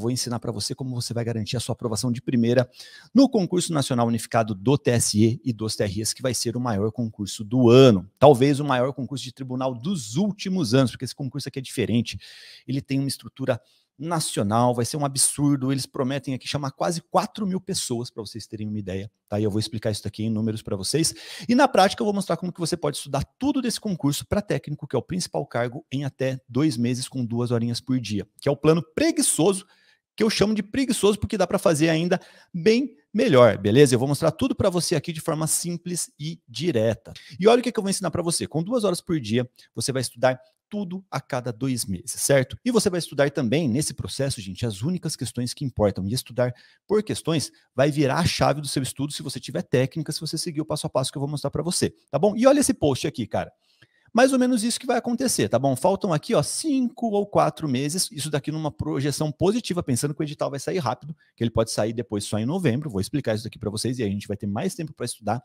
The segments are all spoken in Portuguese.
eu vou ensinar para você como você vai garantir a sua aprovação de primeira no concurso nacional unificado do TSE e dos TRS, que vai ser o maior concurso do ano. Talvez o maior concurso de tribunal dos últimos anos, porque esse concurso aqui é diferente. Ele tem uma estrutura nacional, vai ser um absurdo. Eles prometem aqui chamar quase 4 mil pessoas, para vocês terem uma ideia. Tá? E eu vou explicar isso aqui em números para vocês. E na prática, eu vou mostrar como que você pode estudar tudo desse concurso para técnico, que é o principal cargo, em até dois meses, com duas horinhas por dia, que é o plano preguiçoso que eu chamo de preguiçoso, porque dá para fazer ainda bem melhor, beleza? Eu vou mostrar tudo para você aqui de forma simples e direta. E olha o que, que eu vou ensinar para você. Com duas horas por dia, você vai estudar tudo a cada dois meses, certo? E você vai estudar também, nesse processo, gente, as únicas questões que importam. E estudar por questões vai virar a chave do seu estudo se você tiver técnica, se você seguir o passo a passo que eu vou mostrar para você, tá bom? E olha esse post aqui, cara mais ou menos isso que vai acontecer, tá bom? Faltam aqui, ó, cinco ou quatro meses, isso daqui numa projeção positiva, pensando que o edital vai sair rápido, que ele pode sair depois só em novembro, vou explicar isso daqui para vocês e aí a gente vai ter mais tempo para estudar.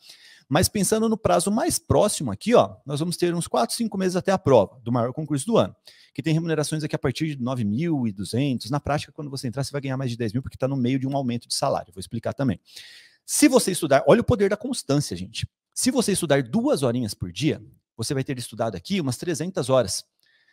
Mas pensando no prazo mais próximo aqui, ó, nós vamos ter uns quatro, cinco meses até a prova do maior concurso do ano, que tem remunerações aqui a partir de 9.200, na prática, quando você entrar, você vai ganhar mais de 10 mil, porque está no meio de um aumento de salário, vou explicar também. Se você estudar, olha o poder da constância, gente. Se você estudar duas horinhas por dia, você vai ter estudado aqui umas 300 horas.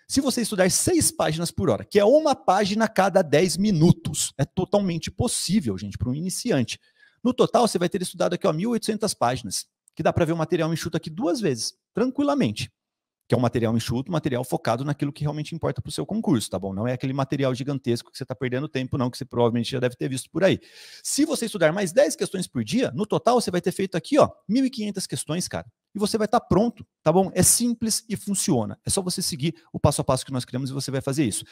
Se você estudar seis páginas por hora, que é uma página cada 10 minutos, é totalmente possível, gente, para um iniciante. No total, você vai ter estudado aqui ó, 1.800 páginas, que dá para ver o material enxuto aqui duas vezes, tranquilamente. Que é um material enxuto, um material focado naquilo que realmente importa para o seu concurso, tá bom? Não é aquele material gigantesco que você está perdendo tempo, não, que você provavelmente já deve ter visto por aí. Se você estudar mais 10 questões por dia, no total você vai ter feito aqui, ó, 1.500 questões, cara e você vai estar tá pronto, tá bom? É simples e funciona. É só você seguir o passo a passo que nós criamos e você vai fazer isso.